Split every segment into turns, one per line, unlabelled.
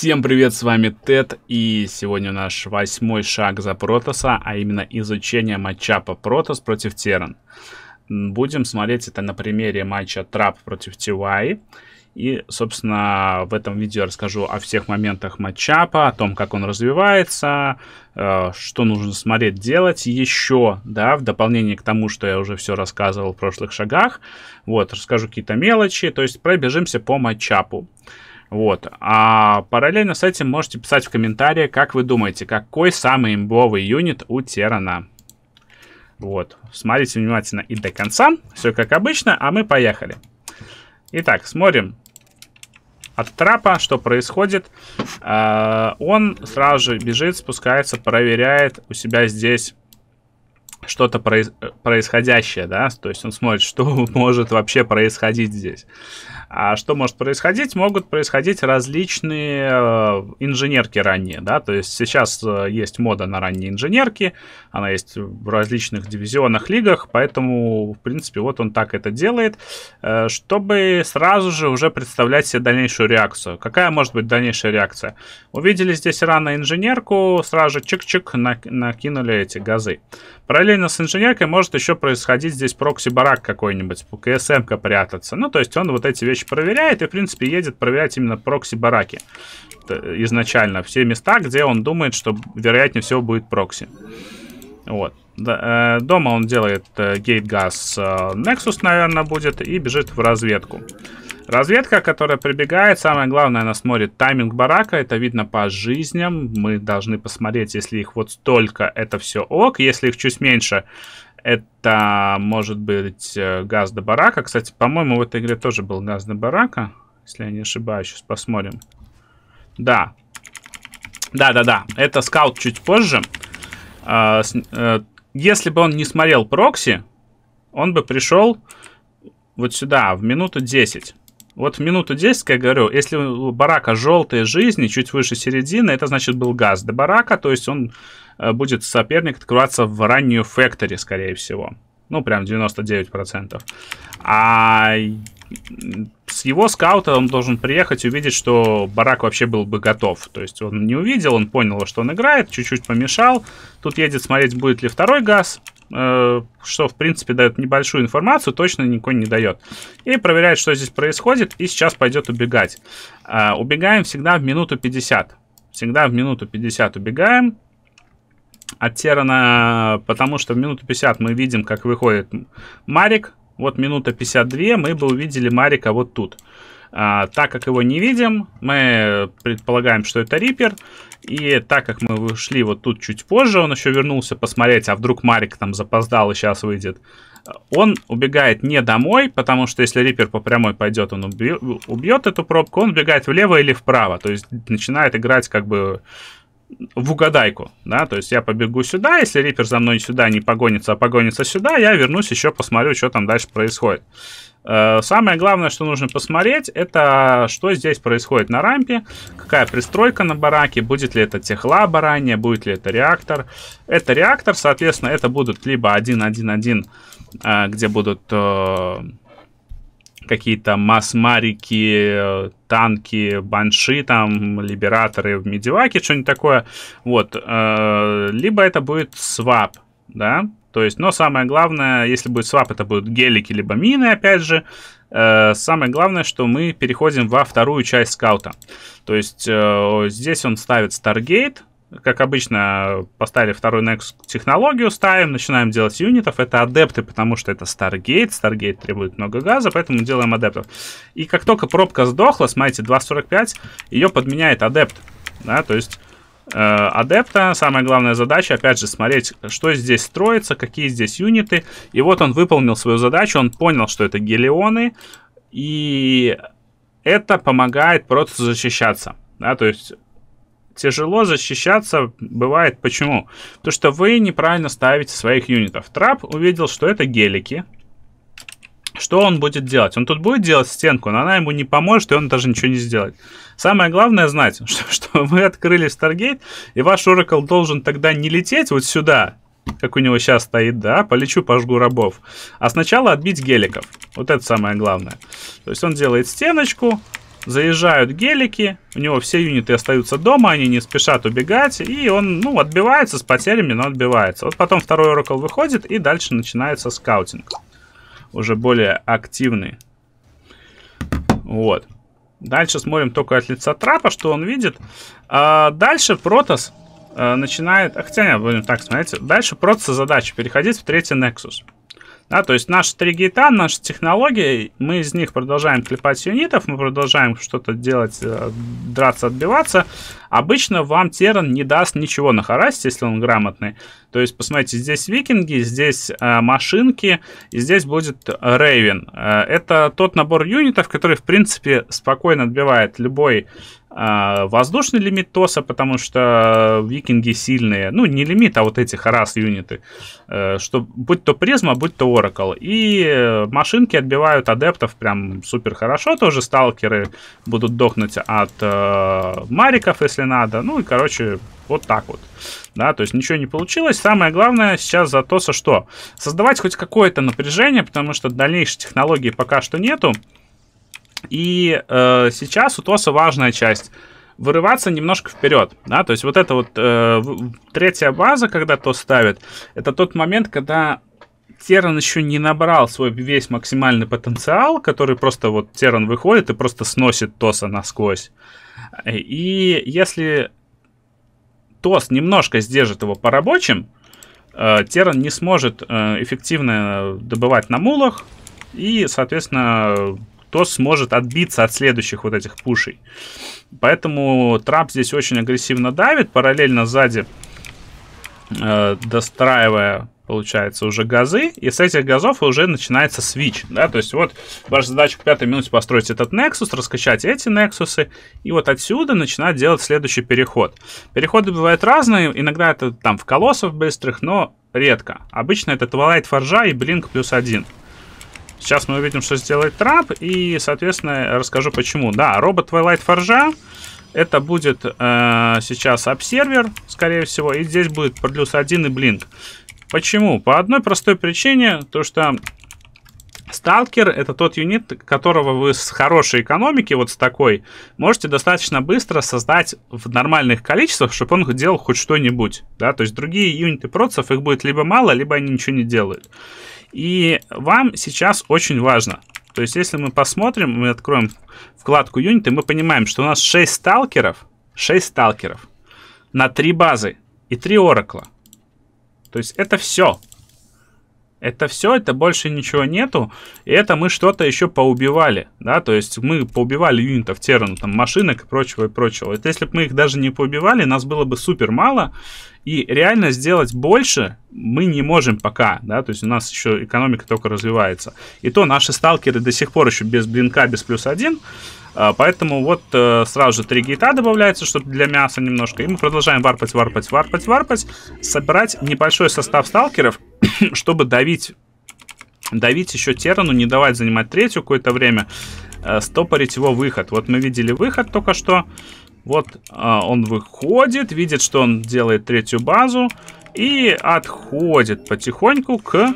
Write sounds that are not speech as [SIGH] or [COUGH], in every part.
Всем привет, с вами Тед, и сегодня наш восьмой шаг за Протоса, а именно изучение матчапа Протос против теран. Будем смотреть это на примере матча Трап против Тивай, И, собственно, в этом видео расскажу о всех моментах матчапа, о том, как он развивается, э, что нужно смотреть, делать еще, да, в дополнение к тому, что я уже все рассказывал в прошлых шагах. Вот, расскажу какие-то мелочи, то есть пробежимся по матчапу. Вот. А параллельно с этим можете писать в комментарии, как вы думаете, какой самый имбовый юнит у Терана. Вот. Смотрите внимательно и до конца. Все как обычно, а мы поехали. Итак, смотрим от трапа, что происходит. Э он сразу же бежит, спускается, проверяет у себя здесь что-то проис э, происходящее, да, то есть он смотрит, [LAUGHS] что может вообще происходить здесь. А что может происходить? Могут происходить различные э, инженерки ранние, да, то есть сейчас э, есть мода на ранние инженерки, она есть в различных дивизионах, лигах, поэтому, в принципе, вот он так это делает, э, чтобы сразу же уже представлять себе дальнейшую реакцию. Какая может быть дальнейшая реакция? Увидели здесь рано инженерку, сразу же чик-чик накинули эти газы. Параллельно с инженеркой может еще происходить здесь прокси-барак какой-нибудь, КСМ-ка прятаться, ну, то есть он вот эти вещи Сидорович проверяет и, в принципе, едет проверять именно прокси-бараки изначально. Все места, где он думает, что вероятнее всего будет прокси. Вот. Э, дома он делает э, гейт-газ э, Nexus, наверное, будет, и бежит в разведку. Разведка, которая прибегает, самое главное, она смотрит тайминг барака, это видно по жизням, мы должны посмотреть, если их вот столько, это все ок, если их чуть меньше, это может быть э, газ до барака. Кстати, по-моему, в этой игре тоже был газ до барака. Если я не ошибаюсь, сейчас посмотрим. Да. Да-да-да. Это скаут чуть позже. А, э, если бы он не смотрел прокси, он бы пришел вот сюда, в минуту 10. Вот минуту 10, как я говорю, если у барака желтые жизни, чуть выше середины, это значит был газ до барака, то есть он э, будет соперник открываться в раннюю фэктори, скорее всего. Ну, прям 99%. А с его скаута он должен приехать и увидеть, что барак вообще был бы готов. То есть он не увидел, он понял, что он играет, чуть-чуть помешал. Тут едет смотреть, будет ли второй газ. Э, что, в принципе, дает небольшую информацию, точно никакой не дает. И проверяет, что здесь происходит, и сейчас пойдет убегать. Э, убегаем всегда в минуту 50. Всегда в минуту 50 убегаем от Терана, потому что в минуту 50 мы видим, как выходит Марик. Вот минута 52, мы бы увидели Марика вот тут. А, так как его не видим, мы предполагаем, что это Рипер. И так как мы вышли вот тут чуть позже, он еще вернулся посмотреть, а вдруг Марик там запоздал и сейчас выйдет. Он убегает не домой, потому что если Рипер по прямой пойдет, он убьет эту пробку, он убегает влево или вправо. То есть начинает играть как бы в угадайку, да, то есть я побегу сюда, если Рипер за мной сюда не погонится, а погонится сюда, я вернусь еще посмотрю, что там дальше происходит. Э, самое главное, что нужно посмотреть, это что здесь происходит на рампе, какая пристройка на бараке, будет ли это техла, ранее, будет ли это реактор. Это реактор, соответственно, это будут либо 1.1.1, э, где будут э, какие-то масс-марики, танки, банши, там, либераторы в что-нибудь такое. Вот. Э, либо это будет свап, да, то есть, но самое главное, если будет свап, это будут гелики либо мины, опять же. Э, самое главное, что мы переходим во вторую часть скаута. То есть э, здесь он ставит Stargate, как обычно, поставили вторую Nexus технологию, ставим, начинаем делать юнитов. Это адепты, потому что это Stargate. Stargate требует много газа, поэтому делаем адептов. И как только пробка сдохла, смотрите, 2.45, ее подменяет адепт. Да, то есть э, адепта, самая главная задача, опять же, смотреть, что здесь строится, какие здесь юниты. И вот он выполнил свою задачу, он понял, что это гелионы, и это помогает просто защищаться. Да, то есть тяжело защищаться бывает. Почему? Потому что вы неправильно ставите своих юнитов. Трап увидел, что это гелики. Что он будет делать? Он тут будет делать стенку, но она ему не поможет, и он даже ничего не сделает. Самое главное знать, [LAUGHS] что, что вы открыли Старгейт, и ваш Oracle должен тогда не лететь вот сюда, как у него сейчас стоит, да, а полечу, пожгу рабов. А сначала отбить геликов. Вот это самое главное. То есть он делает стеночку, заезжают гелики, у него все юниты остаются дома, они не спешат убегать, и он, ну, отбивается с потерями, но отбивается. Вот потом второй оракл выходит, и дальше начинается скаутинг. Уже более активный. Вот. Дальше смотрим только от лица трапа, что он видит. А дальше Протас э, начинает... А хотя нет, будем так смотреть. Дальше Протаса задача переходить в третий Нексус. Да, то есть наши три гейта, наши технологии, мы из них продолжаем клепать юнитов, мы продолжаем что-то делать, э, драться, отбиваться. Обычно вам Теран не даст ничего на харасте, если он грамотный. То есть, посмотрите, здесь викинги, здесь э, машинки, и здесь будет Рейвен. Э, это тот набор юнитов, который, в принципе, спокойно отбивает любой а, воздушный лимит ТОСа, потому что викинги сильные, ну не лимит, а вот эти харас юниты, э, что будь то призма, будь то оракл. И машинки отбивают адептов прям супер хорошо, тоже сталкеры будут дохнуть от э, мариков, если надо. Ну и короче, вот так вот. Да, то есть ничего не получилось. Самое главное сейчас за ТОСа что? Создавать хоть какое-то напряжение, потому что дальнейшей технологии пока что нету. И э, сейчас у ТОСа важная часть вырываться немножко вперед, да, то есть вот это вот э, третья база, когда Тос ставит, это тот момент, когда Терран еще не набрал свой весь максимальный потенциал, который просто вот Терран выходит и просто сносит Тоса насквозь. И если Тос немножко сдержит его по рабочим, э, Терран не сможет э, эффективно добывать на мулах, и, соответственно, кто сможет отбиться от следующих вот этих пушей. Поэтому трап здесь очень агрессивно давит, параллельно сзади э, достраивая получается, уже газы, и с этих газов уже начинается свич, да, то есть вот ваша задача к пятой минуте построить этот Nexus, раскачать эти Nexus, и вот отсюда начинать делать следующий переход. Переходы бывают разные, иногда это там в колоссов быстрых, но редко. Обычно это Twilight Forge и Блинк плюс один. Сейчас мы увидим, что сделает Трап, и, соответственно, расскажу почему. Да, робот Twilight Forge, это будет э, сейчас обсервер, скорее всего, и здесь будет плюс один и блинк. Почему? По одной простой причине, то что Сталкер — это тот юнит, которого вы с хорошей экономики, вот с такой, можете достаточно быстро создать в нормальных количествах, чтобы он делал хоть что-нибудь. Да? То есть другие юниты процев, их будет либо мало, либо они ничего не делают. И вам сейчас очень важно. То есть, если мы посмотрим, мы откроем вкладку юниты, мы понимаем, что у нас 6 сталкеров, 6 сталкеров на 3 базы и 3 оракла. То есть это все. Это все, это больше ничего нету. И это мы что-то еще поубивали, да, то есть мы поубивали юнитов, терран, там, машинок и прочего, и прочего. Это если бы мы их даже не поубивали, нас было бы супер мало, и реально сделать больше мы не можем пока, да, то есть у нас еще экономика только развивается. И то наши сталкеры до сих пор еще без блинка, без плюс один, а, поэтому вот э, сразу же три гейта добавляется, чтобы для мяса немножко. И мы продолжаем варпать, варпать, варпать, варпать. Собирать небольшой состав сталкеров, [CLEARS THROAT] чтобы давить давить еще Терану, не давать занимать третью какое-то время, э, стопорить его выход. Вот мы видели выход только что. Вот э, он выходит, видит, что он делает третью базу и отходит потихоньку к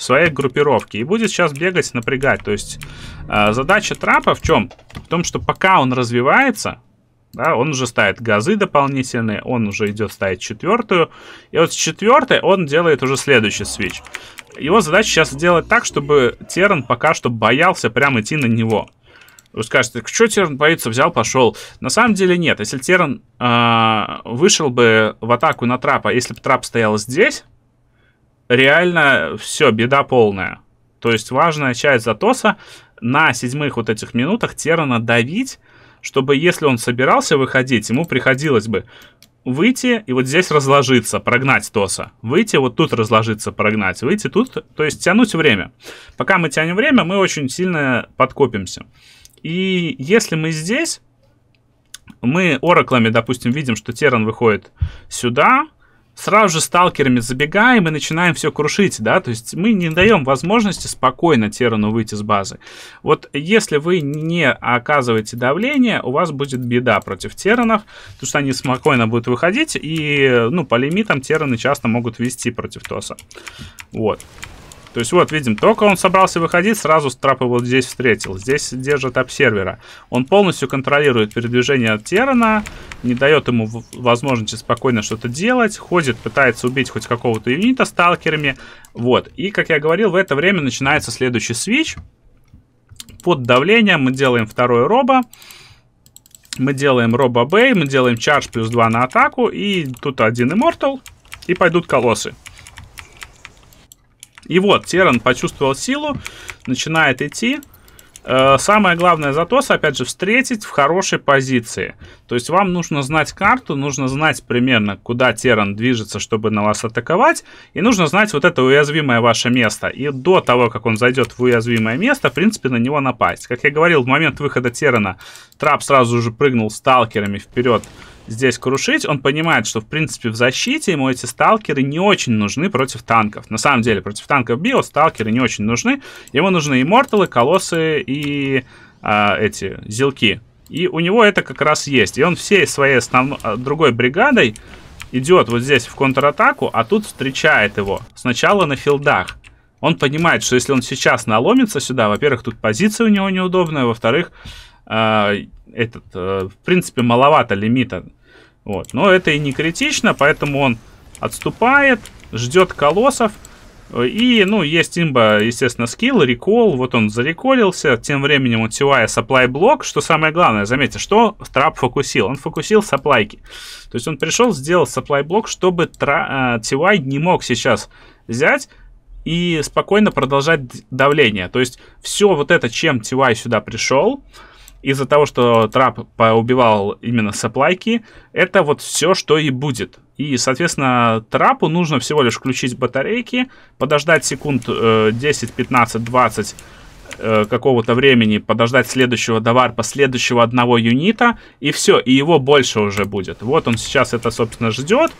своей группировки и будет сейчас бегать, напрягать. То есть а, задача трапа в чем? В том, что пока он развивается, да, он уже ставит газы дополнительные, он уже идет ставить четвертую, и вот с четвертой он делает уже следующий свич. Его задача сейчас сделать так, чтобы Терн пока что боялся прямо идти на него. Вы скажете, что Терн боится, взял, пошел. На самом деле нет. Если Терн э, вышел бы в атаку на трапа, если бы трап стоял здесь, реально все, беда полная. То есть важная часть Затоса на седьмых вот этих минутах Терана давить, чтобы если он собирался выходить, ему приходилось бы выйти и вот здесь разложиться, прогнать Тоса. Выйти, вот тут разложиться, прогнать. Выйти тут, то есть тянуть время. Пока мы тянем время, мы очень сильно подкопимся. И если мы здесь, мы ораклами, допустим, видим, что Теран выходит сюда, сразу же сталкерами забегаем и начинаем все крушить, да, то есть мы не даем возможности спокойно Терану выйти с базы. Вот если вы не оказываете давление, у вас будет беда против Теранов, потому что они спокойно будут выходить, и, ну, по лимитам Тераны часто могут вести против Тоса. Вот. То есть вот, видим, только он собрался выходить, сразу Страп его здесь встретил. Здесь держит обсервера. Он полностью контролирует передвижение от Терана, не дает ему возможности спокойно что-то делать, ходит, пытается убить хоть какого-то юнита сталкерами, вот. И, как я говорил, в это время начинается следующий свич. Под давлением мы делаем второй робо, мы делаем робо бей, мы делаем чардж плюс 2 на атаку, и тут один иммортал, и пойдут колоссы. И вот, Теран почувствовал силу, начинает идти, Э, самое главное затос, опять же, встретить в хорошей позиции. То есть вам нужно знать карту, нужно знать примерно, куда Теран движется, чтобы на вас атаковать, и нужно знать вот это уязвимое ваше место. И до того, как он зайдет в уязвимое место, в принципе, на него напасть. Как я говорил, в момент выхода Терана Трап сразу же прыгнул сталкерами вперед здесь крушить. Он понимает, что, в принципе, в защите ему эти сталкеры не очень нужны против танков. На самом деле, против танков био сталкеры не очень нужны. Ему нужны и морталы, колоссы и а, эти зелки. И у него это как раз есть. И он всей своей основной, а, другой бригадой идет вот здесь в контратаку, а тут встречает его. Сначала на филдах. Он понимает, что если он сейчас наломится сюда, во-первых, тут позиция у него неудобная, во-вторых, а, этот, э, в принципе, маловато лимита. Вот. Но это и не критично, поэтому он отступает, ждет колоссов. И, ну, есть имба, естественно, скилл, рекол. Вот он зареколился. Тем временем у Тивая supply блок. Что самое главное, заметьте, что трап фокусил? Он фокусил саплайки. То есть он пришел, сделал supply блок, чтобы Тивай э, не мог сейчас взять и спокойно продолжать давление. То есть все вот это, чем Тивай сюда пришел, из-за того, что Трап убивал именно саплайки, это вот все, что и будет. И, соответственно, трапу нужно всего лишь включить батарейки, подождать секунд э, 10, 15, 20 какого-то времени, подождать следующего товар по следующего одного юнита, и все, и его больше уже будет. Вот он сейчас это, собственно, ждет,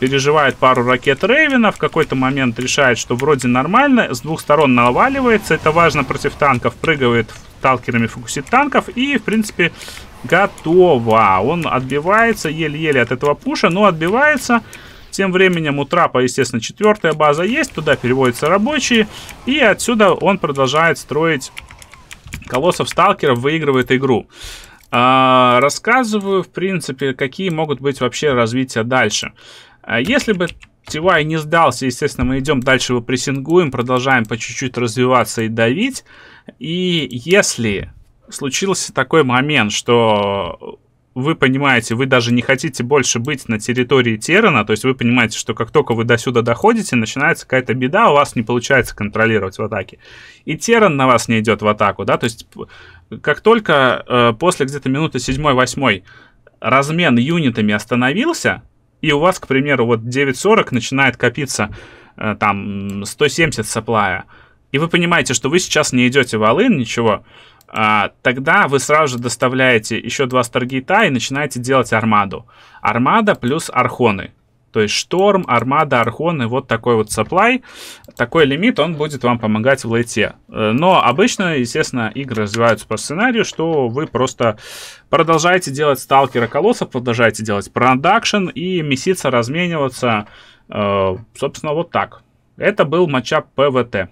переживает пару ракет Рейвена, в какой-то момент решает, что вроде нормально, с двух сторон наваливается, это важно против танков, прыгает в талкерами фокусит танков. И, в принципе, готово. Он отбивается еле-еле от этого пуша, но отбивается. Тем временем у трапа, естественно, четвертая база есть. Туда переводятся рабочие. И отсюда он продолжает строить колоссов сталкеров, выигрывает игру. А, рассказываю, в принципе, какие могут быть вообще развития дальше. А, если бы Тивай не сдался, естественно, мы идем дальше, его прессингуем, продолжаем по чуть-чуть развиваться и давить. И если случился такой момент, что вы понимаете, вы даже не хотите больше быть на территории Терана, то есть вы понимаете, что как только вы до сюда доходите, начинается какая-то беда, у вас не получается контролировать в атаке. И Теран на вас не идет в атаку, да, то есть как только э, после где-то минуты 7-8 размен юнитами остановился, и у вас, к примеру, вот 9.40 начинает копиться э, там 170 саплая, и вы понимаете, что вы сейчас не идете в Алын, ничего, а тогда вы сразу же доставляете еще два старгейта и начинаете делать армаду. Армада плюс архоны. То есть Шторм, Армада, Архон и вот такой вот supply. Такой лимит, он будет вам помогать в лейте. Э, но обычно, естественно, игры развиваются по сценарию, что вы просто продолжаете делать сталкера колоссов, продолжаете делать продакшн и меситься, размениваться. Э, собственно, вот так. Это был матчап ПВТ.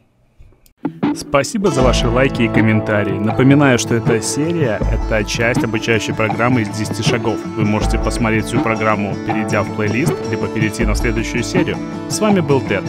Спасибо за ваши лайки и комментарии. Напоминаю, что эта серия — это часть обучающей программы из 10 шагов. Вы можете посмотреть всю программу, перейдя в плейлист, либо перейти на следующую серию. С вами был Тед.